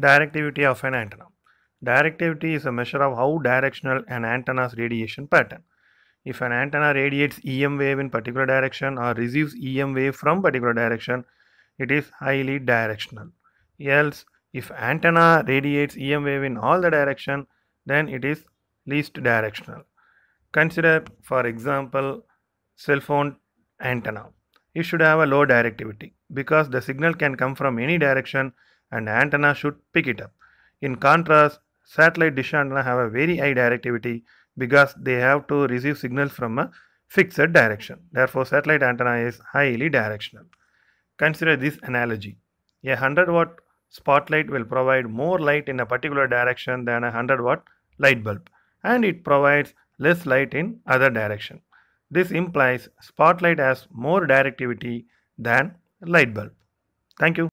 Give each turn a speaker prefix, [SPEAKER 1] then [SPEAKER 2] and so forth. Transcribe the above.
[SPEAKER 1] Directivity of an antenna. Directivity is a measure of how directional an antenna's radiation pattern. If an antenna radiates EM wave in particular direction or receives EM wave from particular direction, it is highly directional. Else, if antenna radiates EM wave in all the direction, then it is least directional. Consider, for example, cell phone antenna. It should have a low directivity because the signal can come from any direction and antenna should pick it up. In contrast, satellite dish antenna have a very high directivity because they have to receive signals from a fixed direction. Therefore, satellite antenna is highly directional. Consider this analogy. A 100 watt spotlight will provide more light in a particular direction than a 100 watt light bulb and it provides less light in other direction. This implies spotlight has more directivity than light bulb. Thank you.